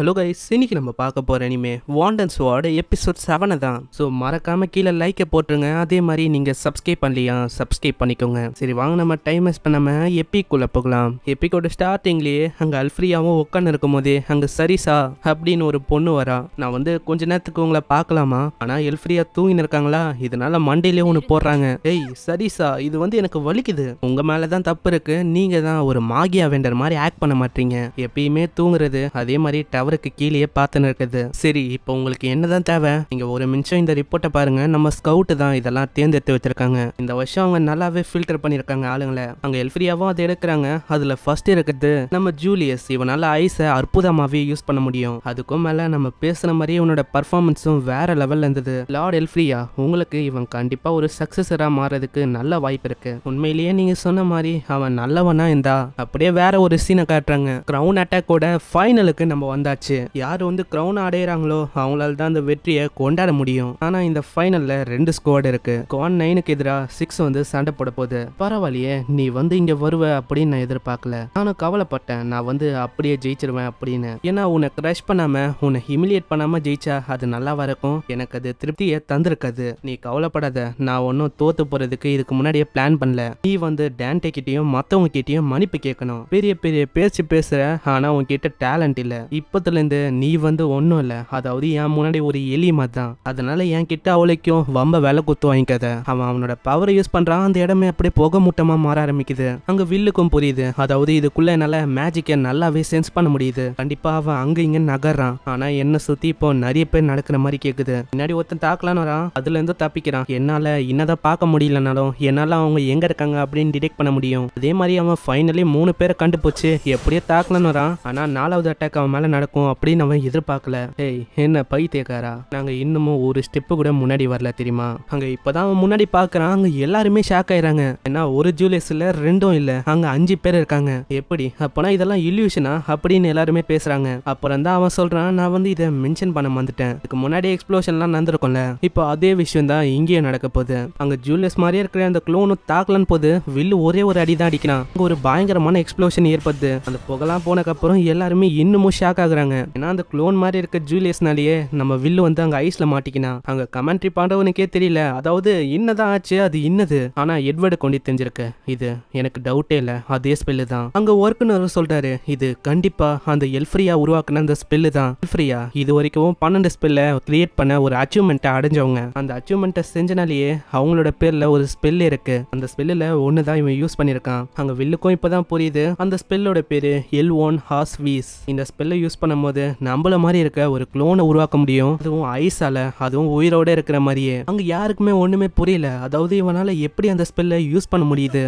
hello guys இன்னைக்கு நம்ம பார்க்க போகிற வாண்ட் வாண்டன் ஸ்வாட் எபிசோட் செவனை தான் ஸோ மறக்காமல் கீழே லைக்கை போட்டுருங்க அதே மாதிரி நீங்கள் சப்ஸ்கிரைப் பண்ணலையா சப்ஸ்கிரைப் பண்ணிக்கோங்க சரி வாங்க நம்ம டைம் வேஸ்ட் பண்ணாமல் எப்பிக்குள்ளே போகலாம் எப்பிக்கோட ஸ்டார்டிங்லேயே அங்கே அல்ஃப்ரியாவும் உட்காந்து இருக்கும் போதே அங்கே சரிசா அப்படின்னு ஒரு பொண்ணு வரா நான் வந்து கொஞ்ச நேரத்துக்கு உங்களை பார்க்கலாமா ஆனால் எல்ஃப்ரியா தூங்கின்னு இருக்காங்களா இதனால மண்டையிலே ஒன்று போடுறாங்க ஏய் சரிசா இது வந்து எனக்கு வலிக்குது உங்கள் மேலே தான் தப்பு இருக்குது நீங்கள் தான் ஒரு மாகியா வெண்டர் மாதிரி ஆக்ட் பண்ண மாட்டீங்க எப்பயுமே தூங்குறது அதே மாதிரி டவர் டவருக்கு கீழே பார்த்து நிற்குது சரி இப்போ உங்களுக்கு என்னதான் தேவை நீங்க ஒரு நிமிஷம் இந்த ரிப்போர்ட்டை பாருங்க நம்ம ஸ்கவுட் தான் இதெல்லாம் தேர்ந்தெடுத்து வச்சிருக்காங்க இந்த வருஷம் அவங்க நல்லாவே ஃபில்டர் பண்ணியிருக்காங்க ஆளுங்களை அங்க எல்ஃப்ரியாவும் அதை எடுக்கிறாங்க அதுல ஃபர்ஸ்ட் இருக்கிறது நம்ம ஜூலியஸ் இவனால ஐஸை அற்புதமாவே யூஸ் பண்ண முடியும் அதுக்கும் மேல நம்ம பேசுன மாதிரி இவனோட பர்ஃபார்மன்ஸும் வேற லெவல்ல இருந்தது லார்ட் எல்ஃப்ரியா உங்களுக்கு இவன் கண்டிப்பா ஒரு சக்சஸரா மாறதுக்கு நல்ல வாய்ப்பு இருக்கு உண்மையிலேயே நீங்க சொன்ன மாதிரி அவன் நல்லவனா இருந்தா அப்படியே வேற ஒரு சீனை காட்டுறாங்க கிரவுன் அட்டாக்கோட ஃபைனலுக்கு நம்ம வந்தாச்சு ஆச்சு யார் வந்து கிரௌன் அடையிறாங்களோ அவங்களால தான் அந்த வெற்றியை கொண்டாட முடியும் ஆனால் இந்த ஃபைனலில் ரெண்டு ஸ்குவாட் இருக்கு கான் நைனுக்கு எதிராக சிக்ஸ் வந்து சண்டை போட போகுது பரவாயில்லையே நீ வந்து இங்கே வருவ அப்படின்னு நான் எதிர்பார்க்கல நானும் கவலைப்பட்டேன் நான் வந்து அப்படியே ஜெயிச்சிருவேன் அப்படின்னு ஏன்னா உன்னை கிரஷ் பண்ணாம உன்னை ஹிமிலியேட் பண்ணாம ஜெயிச்சா அது நல்லா வரைக்கும் எனக்கு அது திருப்தியை தந்திருக்காது நீ கவலைப்படாத நான் ஒன்றும் தோத்து போறதுக்கு இதுக்கு முன்னாடியே பிளான் பண்ணல நீ வந்து டேண்டே கிட்டேயும் மற்றவங்க கிட்டேயும் மன்னிப்பு கேட்கணும் பெரிய பெரிய பேச்சு பேசுற ஆனா உன்கிட்ட டேலண்ட் இல்ல இப்போ குழப்பத்துலேருந்து நீ வந்து ஒன்றும் இல்லை அதாவது என் முன்னாடி ஒரு எலி மாதிரி தான் அதனால என் கிட்ட அவளைக்கும் வம்ப வேலை குத்து வாங்கிக்காத அவன் அவனோட பவரை யூஸ் பண்ணுறான் அந்த இடமே அப்படியே புகை மூட்டமாக மாற ஆரம்பிக்குது அங்கே வில்லுக்கும் புரியுது அதாவது இதுக்குள்ள என்னால் மேஜிக்கை நல்லாவே சென்ஸ் பண்ண முடியுது கண்டிப்பாக அவன் அங்கே இங்கே நகர்றான் ஆனால் என்னை சுற்றி இப்போ நிறைய பேர் நடக்கிற மாதிரி கேட்குது முன்னாடி ஒருத்தன் தாக்கலான்னு வரான் அதுலேருந்து தப்பிக்கிறான் என்னால் என்னதான் பார்க்க முடியலனாலும் என்னால் அவங்க எங்கே இருக்காங்க அப்படின்னு டிடெக்ட் பண்ண முடியும் அதே மாதிரி அவன் ஃபைனலி மூணு பேரை கண்டுபிடிச்சு எப்படியோ தாக்கலான்னு வரான் ஆனால் நாலாவது அட்டாக் அவன் மேலே நடக்கும் நடக்கும் அப்படின்னு அவன் எதிர்பார்க்கல ஏய் என்ன பைத்தியக்காரா நாங்க இன்னமும் ஒரு ஸ்டெப்பு கூட முன்னாடி வரல தெரியுமா அங்க இப்பதான் அவன் முன்னாடி பாக்குறான் அங்க எல்லாருமே ஷாக் ஆயிடுறாங்க ஏன்னா ஒரு ஜூலியஸ்ல ரெண்டும் இல்ல அங்க அஞ்சு பேர் இருக்காங்க எப்படி அப்பனா இதெல்லாம் இல்யூஷனா அப்படின்னு எல்லாருமே பேசுறாங்க அப்புறம் தான் அவன் சொல்றான் நான் வந்து இதை மென்ஷன் பண்ண வந்துட்டேன் இதுக்கு முன்னாடி எக்ஸ்ப்ளோஷன்லாம் நடந்திருக்கும்ல இப்போ அதே விஷயம் தான் இங்கேயே நடக்க போகுது அங்க ஜூலியஸ் மாதிரியே இருக்கிற அந்த க்ளோனும் தாக்கலன்னு போது வில்லு ஒரே ஒரு அடி தான் அடிக்கிறான் அங்க ஒரு பயங்கரமான எக்ஸ்ப்ளோஷன் ஏற்படுது அந்த புகலாம் போனக்கப்புறம் எல்லாருமே இன்னமும் ஷாக் ஆகுறாங்க பார்க்குறாங்க ஏன்னா அந்த குளோன் மாதிரி இருக்க ஜூலியஸ்னாலேயே நம்ம வில்லு வந்து அங்க ஐஸ்ல மாட்டிக்கினா அங்க கமெண்ட்ரி பாண்டவனுக்கே தெரியல அதாவது என்னதான் ஆச்சு அது இன்னது ஆனா எட்வர்டு கொண்டு தெரிஞ்சிருக்கு இது எனக்கு டவுட்டே இல்ல அதே ஸ்பெல்லு தான் அங்க ஒர்க்குனர் சொல்றாரு இது கண்டிப்பா அந்த எல்ஃப்ரியா உருவாக்குன அந்த ஸ்பெல்லு தான் எல்ஃப்ரியா இது வரைக்கும் பன்னெண்டு ஸ்பெல்ல கிரியேட் பண்ண ஒரு அச்சீவ்மெண்ட்டை அடைஞ்சவங்க அந்த அச்சீவ்மெண்ட்டை செஞ்சனாலேயே அவங்களோட பேர்ல ஒரு ஸ்பெல் இருக்கு அந்த ஸ்பெல்லில் ஒன்று தான் இவன் யூஸ் பண்ணியிருக்கான் அங்கே வில்லுக்கும் இப்பதான் புரியுது அந்த ஸ்பெல்லோட பேர் எல் ஒன் ஹாஸ் வீஸ் இந்த ஸ்பெல்லை யூஸ் பண்ண பண்ணும்போது நம்மள மாதிரி இருக்க ஒரு குளோனை உருவாக்க முடியும் அதுவும் ஐஸால அதுவும் உயிரோட இருக்கிற மாதிரியே அங்க யாருக்குமே ஒண்ணுமே புரியல அதாவது இவனால எப்படி அந்த ஸ்பெல்ல யூஸ் பண்ண முடியுது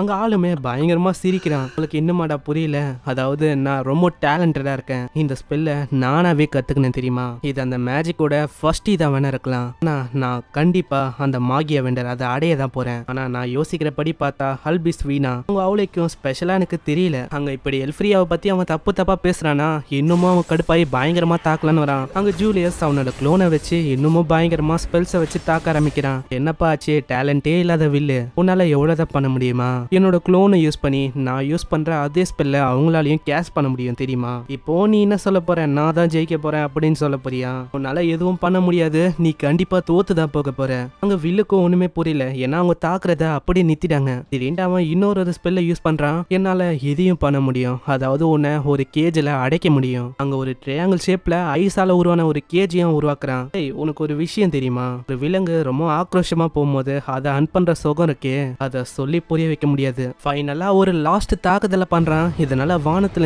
அங்கே ஆளுமே பயங்கரமாக சிரிக்கிறான் உங்களுக்கு இன்னுமாடா புரியல அதாவது நான் ரொம்ப டேலண்டடாக இருக்கேன் இந்த ஸ்பெல்லை நானாகவே கற்றுக்கினேன் தெரியுமா இது அந்த மேஜிக்கோட ஃபர்ஸ்ட் இதாக வேணா இருக்கலாம் ஆனால் நான் கண்டிப்பாக அந்த மாகிய வெண்டர் அதை அடைய தான் போகிறேன் ஆனால் நான் யோசிக்கிறபடி பார்த்தா ஹல்பிஸ் வீணா அவங்க அவளைக்கும் ஸ்பெஷலாக எனக்கு தெரியல அங்கே இப்படி எல்ஃப்ரியாவை பற்றி அவன் தப்பு தப்பாக பேசுகிறானா இன்னமும் அவன் கடுப்பாகி பயங்கரமாக தாக்கலான்னு வரான் அங்கே ஜூலியஸ் அவனோட க்ளோனை வச்சு இன்னமும் பயங்கரமாக ஸ்பெல்ஸை வச்சு தாக்க ஆரம்பிக்கிறான் என்னப்பா ஆச்சு டேலண்டே இல்லாத வில்லு உன்னால் எவ்வளோதான் பண்ண முடியுமா என்னோட குளோனை யூஸ் பண்ணி நான் யூஸ் பண்ற அதே ஸ்பெல்ல அவங்களாலையும் கேஷ் பண்ண முடியும் தெரியுமா இப்போ நீ என்ன சொல்ல போற நான் தான் ஜெயிக்க போறேன் அப்படின்னு சொல்ல போறியா உன்னால எதுவும் பண்ண முடியாது நீ கண்டிப்பா தோத்து தான் போக போற அங்க வில்லுக்கும் ஒண்ணுமே புரியல ஏன்னா அவங்க தாக்குறத அப்படியே நித்திட்டாங்க திடீர்னு அவன் இன்னொரு ஒரு ஸ்பெல்ல யூஸ் பண்றான் என்னால எதையும் பண்ண முடியும் அதாவது உன்னை ஒரு கேஜில அடைக்க முடியும் அங்க ஒரு ட்ரையாங்கிள் ஷேப்ல ஐஸால உருவான ஒரு கேஜியும் உருவாக்குறான் உனக்கு ஒரு விஷயம் தெரியுமா ஒரு விலங்கு ரொம்ப ஆக்ரோஷமா போகும்போது அதை அன் பண்ற சுகம் இருக்கே அதை சொல்லி புரிய வைக்க முடியும் முடியாது ஃபைனலா ஒரு லாஸ்ட் தாக்குதல பண்றான் இதனால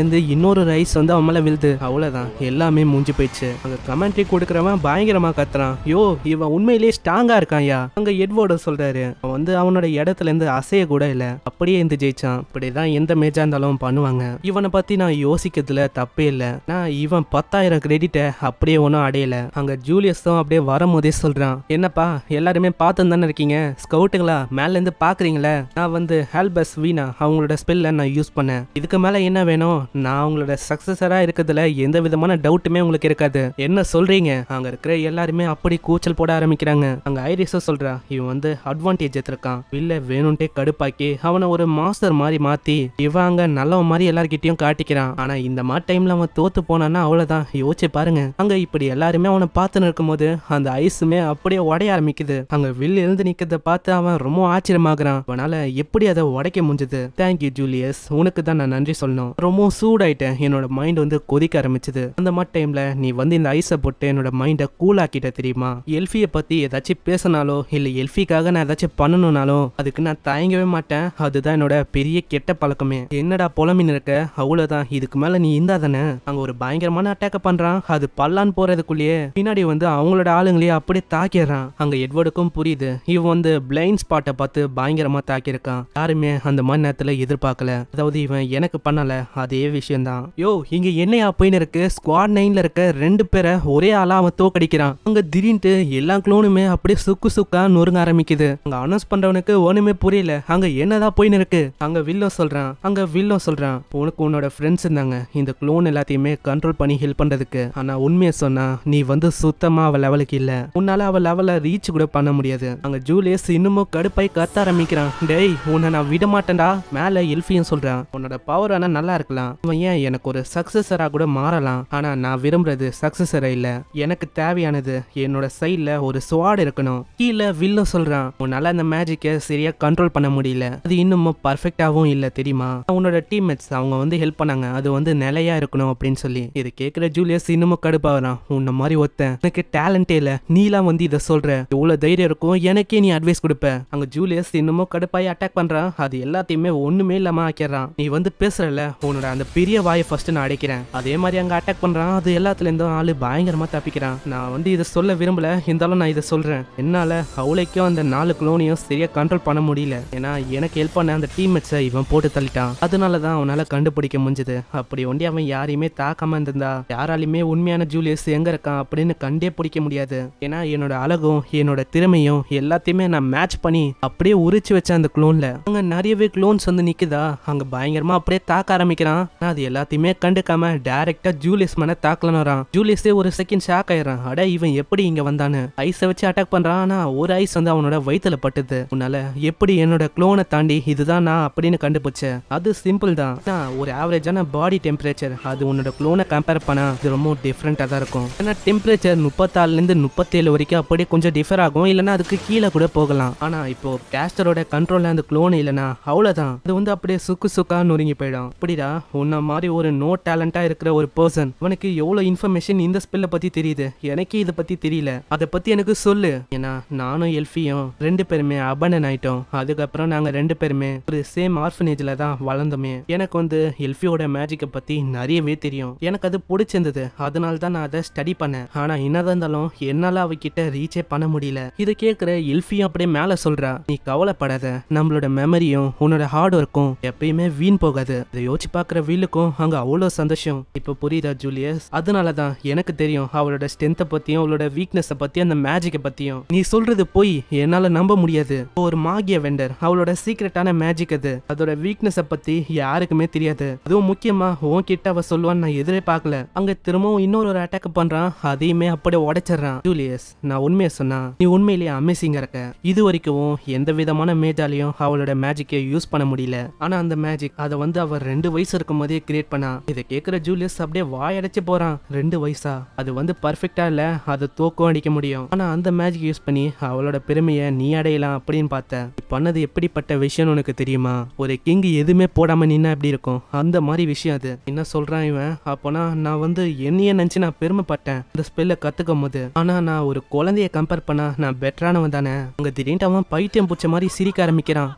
இருந்து இன்னொரு ரைஸ் வந்து அவன் மேல விழுது அவ்வளவுதான் எல்லாமே மூஞ்சி போயிடுச்சு அங்க கமெண்ட்ரி கொடுக்கறவன் பயங்கரமா கத்துறான் யோ இவன் உண்மையிலேயே ஸ்ட்ராங்கா இருக்கான்யா அங்க எட்வோர்டு சொல்றாரு அவன் வந்து அவனோட இடத்துல இருந்து அசைய கூட இல்ல அப்படியே இருந்து ஜெயிச்சான் இப்படிதான் எந்த மேஜா இருந்தாலும் பண்ணுவாங்க இவனை பத்தி நான் யோசிக்கிறதுல தப்பே இல்லை நான் இவன் பத்தாயிரம் கிரெடிட்டை அப்படியே ஒன்றும் அடையல அங்க ஜூலியஸ் தான் அப்படியே வரும்போதே சொல்றான் என்னப்பா எல்லாருமே பார்த்து தானே இருக்கீங்க ஸ்கவுட்டுங்களா மேல இருந்து பாக்குறீங்களா நான் வந்து ஆல்பஸ் வீணா அவங்களோட ஸ்பெல்ல நான் யூஸ் பண்ணேன் இதுக்கு மேலே என்ன வேணும் நான் அவங்களோட சக்ஸஸராக இருக்கிறதுல எந்த விதமான டவுட்டுமே உங்களுக்கு இருக்காது என்ன சொல்றீங்க அங்கே இருக்கிற எல்லாருமே அப்படி கூச்சல் போட ஆரம்பிக்கிறாங்க அங்க ஐரிஸும் சொல்றான் இவன் வந்து அட்வான்டேஜ் எடுத்திருக்கான் வில்ல வேணும்ட்டே கடுப்பாக்கி அவனை ஒரு மாஸ்டர் மாதிரி மாற்றி இவன் அங்கே நல்லவன் மாதிரி எல்லார்கிட்டையும் காட்டிக்கிறான் ஆனால் இந்த மாதிரி டைம்ல அவன் தோத்து போனான்னா அவ்வளோதான் யோசிச்சு பாருங்க அங்க இப்படி எல்லாருமே அவனை பார்த்து போது அந்த ஐஸுமே அப்படியே உடைய ஆரம்பிக்குது அங்க வில் எழுந்து நிக்கிறத பார்த்து அவன் ரொம்ப ஆச்சரியமாகறான் அவனால் எப்படி அதை உடைக்க முடிஞ்சது தேங்க்யூ ஜூலியஸ் உனக்கு தான் நான் நன்றி சொல்லணும் ரொம்ப சூடாயிட்டேன் என்னோட மைண்ட் வந்து கொதிக்க ஆரம்பிச்சது அந்த மாதிரி டைம்ல நீ வந்து இந்த ஐஸை போட்டு என்னோட மைண்டை கூல் ஆக்கிட்ட தெரியுமா எல்ஃபியை பத்தி ஏதாச்சும் பேசினாலோ இல்லை எல்ஃபிக்காக நான் ஏதாச்சும் பண்ணணும்னாலோ அதுக்கு நான் தயங்கவே மாட்டேன் அதுதான் என்னோட பெரிய கெட்ட பழக்கமே என்னடா புலமின் இருக்க அவ்வளோதான் இதுக்கு மேல நீ இந்தாதானே அங்க ஒரு பயங்கரமான அட்டாக் பண்றான் அது பல்லான்னு போறதுக்குள்ளேயே பின்னாடி வந்து அவங்களோட ஆளுங்களையே அப்படியே தாக்கிடுறான் அங்க எட்வர்டுக்கும் புரியுது இவன் வந்து பிளைண்ட் ஸ்பாட்டை பார்த்து பயங்கரமா தாக்கியிருக்கான் யாருமே யாருமே அந்த மாதிரி நேரத்தில் எதிர்பார்க்கல அதாவது இவன் எனக்கு பண்ணலை அதே விஷயம்தான் யோ இங்க என்னையா போயின்னு இருக்கு ஸ்குவாட் நைன்ல இருக்க ரெண்டு பேரை ஒரே ஆளா அவன் தோக்கடிக்கிறான் அங்க திடீர்னு எல்லா க்ளோனுமே அப்படியே சுக்கு சுக்கா நொறுங்க ஆரம்பிக்குது அங்க அனௌன்ஸ் பண்றவனுக்கு ஒண்ணுமே புரியல அங்க என்னதான் போயின்னு இருக்கு அங்க வில்லம் சொல்றான் அங்க வில்லம் சொல்றான் உனக்கு உன்னோட ஃப்ரெண்ட்ஸ் இருந்தாங்க இந்த க்ளோன் எல்லாத்தையுமே கண்ட்ரோல் பண்ணி ஹெல்ப் பண்றதுக்கு ஆனா உண்மையை சொன்னா நீ வந்து சுத்தமா அவ லெவலுக்கு இல்ல உன்னால அவ லெவல ரீச் கூட பண்ண முடியாது அங்க ஜூலியஸ் இன்னமும் கடுப்பாய் கத்த ஆரம்பிக்கிறான் டேய் உன்னை நான் விட மாட்டேன்டா மேலே எல்ஃபியும் சொல்கிறேன் உன்னோட பவர் ஆனால் நல்லா இருக்கலாம் அவன் ஏன் எனக்கு ஒரு சக்ஸஸராக கூட மாறலாம் ஆனால் நான் விரும்புறது சக்ஸஸரை இல்லை எனக்கு தேவையானது என்னோட சைடில் ஒரு சுவாடு இருக்கணும் கீழே வில்லும் சொல்கிறான் உன்னால் அந்த மேஜிக்கை சரியாக கண்ட்ரோல் பண்ண முடியல அது இன்னமும் பர்ஃபெக்டாகவும் இல்லை தெரியுமா உன்னோட டீம்மேட்ஸ் அவங்க வந்து ஹெல்ப் பண்ணாங்க அது வந்து நிலையாக இருக்கணும் அப்படின்னு சொல்லி இது கேட்குற ஜூலியஸ் இன்னமும் கடுப்பாகிறான் உன்ன மாதிரி ஒருத்தன் எனக்கு டேலண்டே இல்லை நீலாம் வந்து இதை சொல்கிற எவ்வளோ தைரியம் இருக்கும் எனக்கே நீ அட்வைஸ் கொடுப்ப அங்கே ஜூலியஸ் இன்னமும் கடுப்பாகி அட்டாக் பண்ணுறான் அது எல்லாத்தையுமே ஒண்ணுமே இல்லாம ஆக்கிடுறான் நீ வந்து பேசுறல உன்னோட அந்த பெரிய வாயை ஃபர்ஸ்ட் நான் அடைக்கிறேன் அதே மாதிரி அங்க அட்டாக் பண்றான் அது எல்லாத்துல இருந்தும் ஆளு பயங்கரமா தப்பிக்கிறான் நான் வந்து இதை சொல்ல விரும்பல இருந்தாலும் நான் இதை சொல்றேன் என்னால அவளைக்கும் அந்த நாலு குளோனியும் சரியா கண்ட்ரோல் பண்ண முடியல ஏன்னா எனக்கு ஹெல்ப் பண்ண அந்த டீம்மேட்ஸை இவன் போட்டு தள்ளிட்டான் அதனால தான் அவனால கண்டுபிடிக்க முடிஞ்சது அப்படி ஒண்டி அவன் யாரையுமே தாக்காம இருந்திருந்தா யாராலையுமே உண்மையான ஜூலியஸ் எங்க இருக்கான் அப்படின்னு கண்டே பிடிக்க முடியாது ஏன்னா என்னோட அழகும் என்னோட திறமையும் எல்லாத்தையுமே நான் மேட்ச் பண்ணி அப்படியே உரிச்சு வச்சேன் அந்த குளோன்ல அவங்க நிறையவே க்ளோன்ஸ் வந்து நிற்குதா அங்கே பயங்கரமாக அப்படியே தாக்க ஆரம்பிக்கிறான் நான் அது எல்லாத்தையுமே கண்டுக்காம டேரெக்டாக ஜூலியஸ் மேலே தாக்கலன்னு வரான் ஜூலியஸே ஒரு செகண்ட் ஷாக் ஆயிடுறான் அட இவன் எப்படி இங்கே வந்தான்னு ஐஸை வச்சு அட்டாக் பண்ணுறான் ஆனால் ஒரு ஐஸ் வந்து அவனோட வயிற்றுல பட்டுது உன்னால எப்படி என்னோட க்ளோனை தாண்டி இதுதான் நான் அப்படின்னு கண்டுபிடிச்சேன் அது சிம்பிள் தான் ஒரு ஆவரேஜான பாடி டெம்பரேச்சர் அது உன்னோட க்ளோனை கம்பேர் பண்ணா இது ரொம்ப டிஃப்ரெண்ட்டாக தான் இருக்கும் ஏன்னா டெம்பரேச்சர் முப்பத்தாலேருந்து முப்பத்தேழு வரைக்கும் அப்படியே கொஞ்சம் டிஃபர் ஆகும் இல்லைன்னா அதுக்கு கீழே கூட போகலாம் ஆனால் இப்போ கேஸ்டரோட கண்ட்ரோலில் அந்த க்ளோன் இல்லை இல்லைனா அவ்வளோதான் அது வந்து அப்படியே சுக்கு சுக்கா நொறுங்கி போயிடும் அப்படிடா உன்ன மாதிரி ஒரு நோ டேலண்டா இருக்கிற ஒரு பர்சன் உனக்கு எவ்வளோ இன்ஃபர்மேஷன் இந்த ஸ்பெல்ல பற்றி தெரியுது எனக்கே இதை பற்றி தெரியல அதை பற்றி எனக்கு சொல்லு ஏன்னா நானும் எல்ஃபியும் ரெண்டு பேருமே அபனன் ஆயிட்டோம் அதுக்கப்புறம் நாங்கள் ரெண்டு பேருமே ஒரு சேம் ஆர்ஃபனேஜில் தான் வளர்ந்தோமே எனக்கு வந்து எல்ஃபியோட மேஜிக்கை பற்றி நிறையவே தெரியும் எனக்கு அது பிடிச்சிருந்தது அதனால தான் நான் அதை ஸ்டடி பண்ணேன் ஆனால் என்னதான் இருந்தாலும் என்னால் அவகிட்ட ரீச்சே பண்ண முடியல இதை கேட்குற எல்ஃபியும் அப்படியே மேலே சொல்கிறா நீ கவலைப்படாத நம்மளோட மெமரி திறமையும் உன்னோட ஹார்ட் ஒர்க்கும் எப்பயுமே வீண் போகாது இதை யோசிச்சு பாக்குற வீலுக்கும் அங்க அவ்வளவு சந்தோஷம் இப்போ புரியுதா ஜூலியஸ் அதனாலதான் எனக்கு தெரியும் அவளோட ஸ்ட்ரென்த்த பத்தியும் அவளோட வீக்னஸ் பத்தியும் அந்த மேஜிக்கை பத்தியும் நீ சொல்றது போய் என்னால நம்ப முடியாது ஒரு மாகிய வெண்டர் அவளோட சீக்ரெட்டான மேஜிக் அது அதோட வீக்னஸ் பத்தி யாருக்குமே தெரியாது அதுவும் முக்கியமா உன் கிட்ட அவ சொல்லுவான்னு நான் எதிரே பாக்கல அங்க திரும்பவும் இன்னொரு ஒரு அட்டாக் பண்றான் அதையுமே அப்படியே உடைச்சிடறான் ஜூலியஸ் நான் உண்மையை சொன்னா நீ உண்மையிலேயே அமேசிங்க இருக்க இது வரைக்கும் எந்த விதமான மேஜாலையும் அவளோட மேஜிக்கை யூஸ் பண்ண முடியல ஆனா அந்த மேஜிக் அதை வந்து அவர் ரெண்டு வயசு இருக்கும் போதே கிரியேட் பண்ணா இதை கேட்கிற ஜூலியஸ் அப்படியே வாயடைச்சு போறான் ரெண்டு வயசா அது வந்து பர்ஃபெக்டா இல்ல அதை தோக்கம் அடிக்க முடியும் ஆனா அந்த மேஜிக் யூஸ் பண்ணி அவளோட பெருமையை நீ அடையலாம் அப்படின்னு பார்த்த பண்ணது எப்படிப்பட்ட விஷயம்னு உனக்கு தெரியுமா ஒரு கிங் எதுவுமே போடாம நின்னா எப்படி இருக்கும் அந்த மாதிரி விஷயம் அது என்ன சொல்றான் இவன் அப்போனா நான் வந்து என்னையே நினைச்சு நான் பெருமைப்பட்டேன் இந்த ஸ்பெல்ல கத்துக்கும் போது ஆனா நான் ஒரு குழந்தைய கம்பேர் பண்ணா நான் பெட்டரானவன் தானே உங்க திடீர்னு அவன் பைத்தியம் பிடிச்ச மாதிரி சிரிக்க ஆரம்பிக்கிறான்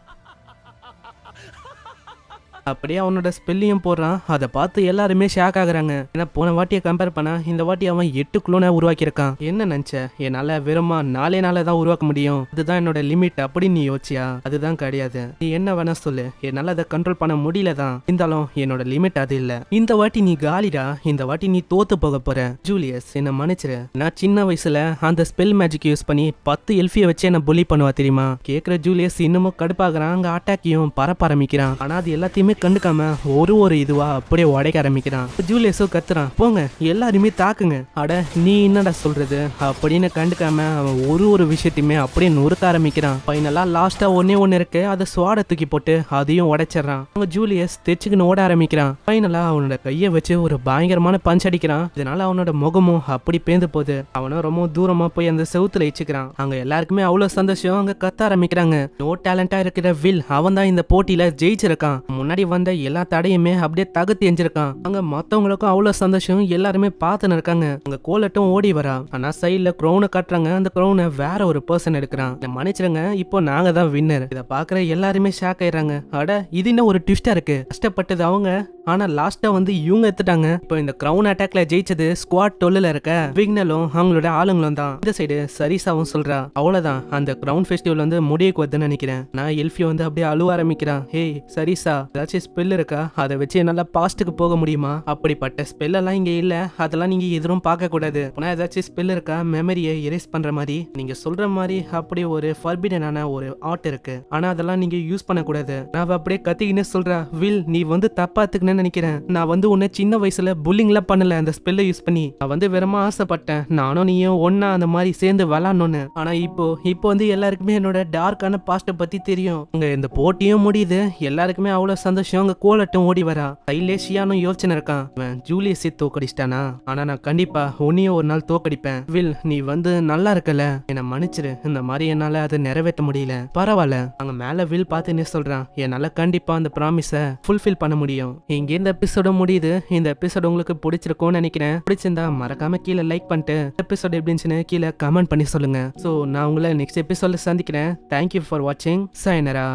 அப்படியே அவனோட ஸ்பெல்லையும் போடுறான் அதை பார்த்து எல்லாருமே ஷாக் ஆகுறாங்க ஏன்னா போன வாட்டியை கம்பேர் பண்ணா இந்த வாட்டி அவன் எட்டு குளோனை உருவாக்கியிருக்கான் என்ன நினச்ச என்னால் வெறுமா நாலே நாளே தான் உருவாக்க முடியும் அதுதான் என்னோட லிமிட் அப்படின்னு நீ யோசிச்சியா அதுதான் கிடையாது நீ என்ன வேணா சொல்லு என்னால் அதை கண்ட்ரோல் பண்ண முடியல தான் இருந்தாலும் என்னோட லிமிட் அது இல்லை இந்த வாட்டி நீ காலிடா இந்த வாட்டி நீ தோத்து போக போற ஜூலியஸ் என்னை மன்னிச்சிரு நான் சின்ன வயசுல அந்த ஸ்பெல் மேஜிக் யூஸ் பண்ணி பத்து எல்ஃபியை வச்சு என்ன புலி பண்ணுவா தெரியுமா கேட்குற ஜூலியஸ் இன்னமும் கடுப்பாகிறான் அங்கே அட்டாக்கையும் ஆரம்பிக்கிறான் ஆனால் அது எல்லாத்தையுமே எதையுமே கண்டுக்காம ஒரு ஒரு இதுவா அப்படியே உடைக்க ஆரம்பிக்கிறான் ஜூலியஸோ கத்துறான் போங்க எல்லாருமே தாக்குங்க அட நீ என்னடா சொல்றது அப்படின்னு கண்டுக்காம அவன் ஒரு ஒரு விஷயத்தையுமே அப்படியே நொறுக்க ஆரம்பிக்கிறான் பைனலா லாஸ்டா ஒன்னே ஒன்னு இருக்கு அதை சுவாட தூக்கி போட்டு அதையும் உடைச்சிடறான் அவங்க ஜூலியஸ் தைச்சுக்குன்னு ஓட ஆரம்பிக்கிறான் ஃபைனலா அவனோட கையை வச்சு ஒரு பயங்கரமான பஞ்ச அடிக்கிறான் இதனால அவனோட முகமும் அப்படி பேந்து போகுது அவனும் ரொம்ப தூரமா போய் அந்த செவுத்துல இச்சுக்கிறான் அங்க எல்லாருக்குமே அவ்வளவு சந்தோஷம் அங்க கத்த ஆரம்பிக்கிறாங்க நோ டேலண்டா இருக்கிற வில் அவன் தான் இந்த போட்டியில ஜெயிச்சிருக்கான் முன்னாடி வந்த எல்லா தடையுமே அப்படியே தகுத்து எஞ்சிருக்கான் அங்க மத்தவங்களுக்கும் அவ்வளவு சந்தோஷம் எல்லாருமே பார்த்துன்னு இருக்காங்க அங்க கோலட்டும் ஓடி வரா ஆனா சைட்ல க்ரௌனை காட்டுறாங்க அந்த க்ரௌனை வேற ஒரு பர்சன் எடுக்கிறான் மன்னிச்சிருங்க இப்போ நாங்க தான் வின்னர் இதை பாக்குற எல்லாருமே ஷாக் ஆயிடுறாங்க அட இது என்ன ஒரு ட்விஸ்டா இருக்கு கஷ்டப்பட்டது அவங்க ஆனா லாஸ்டா வந்து இவங்க எடுத்துட்டாங்க இப்போ இந்த கிரௌன் அட்டாக்ல ஜெயிச்சது ஸ்குவாட் டொல்லுல இருக்க விக்னலும் அவங்களோட ஆளுங்களும் தான் இந்த சைடு சரிசாவும் சொல்றா அவ்வளவுதான் அந்த கிரௌன் ஃபெஸ்டிவல் வந்து முடிய வருதுன்னு நினைக்கிறேன் நான் எல்ஃபியோ வந்து அப்படியே அழுவ ஆரம்பிக்கிறான் ஹே சரிசா ஏதாச்சும் ஸ்பெல் இருக்கா அதை வச்சு என்னால் பாஸ்ட்டுக்கு போக முடியுமா அப்படிப்பட்ட ஸ்பெல் எல்லாம் இங்கே இல்லை அதெல்லாம் நீங்கள் எதிரும் பார்க்கக்கூடாது ஆனால் ஏதாச்சும் ஸ்பெல் இருக்கா மெமரியை எரேஸ் பண்ணுற மாதிரி நீங்கள் சொல்கிற மாதிரி அப்படி ஒரு ஃபர்பிடனான ஒரு ஆர்ட் இருக்கு ஆனால் அதெல்லாம் நீங்கள் யூஸ் பண்ணக்கூடாது நான் அப்படியே கத்திக்கினே சொல்கிறா வில் நீ வந்து தப்பாத்துக்குன்னு நினைக்கிறேன் நான் வந்து உன்னை சின்ன வயசில் புல்லிங்லாம் பண்ணல அந்த ஸ்பெல்லை யூஸ் பண்ணி நான் வந்து வெறமா ஆசைப்பட்டேன் நானும் நீயும் ஒன்னா அந்த மாதிரி சேர்ந்து விளாடணும்னு ஆனால் இப்போ இப்போ வந்து எல்லாருக்குமே என்னோட டார்க்கான பாஸ்ட்டை பற்றி தெரியும் உங்கள் இந்த போட்டியும் முடியுது எல்லாருக்குமே அவ்வளோ சந்தோஷம் சந்தோஷம் அவங்க கோலட்டும் ஓடி வரா கையிலே ஷியானும் யோசனை இருக்கான் இவன் ஜூலியஸே தோக்கடிச்சிட்டானா ஆனா நான் கண்டிப்பா உன்னையும் ஒரு நாள் தோக்கடிப்பேன் வில் நீ வந்து நல்லா இருக்கல என்னை மன்னிச்சிரு இந்த மாதிரி என்னால அதை நிறைவேற்ற முடியல பரவாயில்ல அங்க மேல வில் பார்த்து என்ன சொல்றான் என்னால கண்டிப்பா அந்த ப்ராமிஸை ஃபுல்ஃபில் பண்ண முடியும் இங்க இந்த எபிசோட முடியுது இந்த எபிசோட உங்களுக்கு பிடிச்சிருக்கும்னு நினைக்கிறேன் பிடிச்சிருந்தா மறக்காம கீழே லைக் பண்ணிட்டு எபிசோட் எப்படி இருந்துச்சுன்னு கீழே கமெண்ட் பண்ணி சொல்லுங்க ஸோ நான் உங்களை நெக்ஸ்ட் எபிசோட சந்திக்கிறேன் தேங்க்யூ ஃபார் வாட்சிங் சைனரா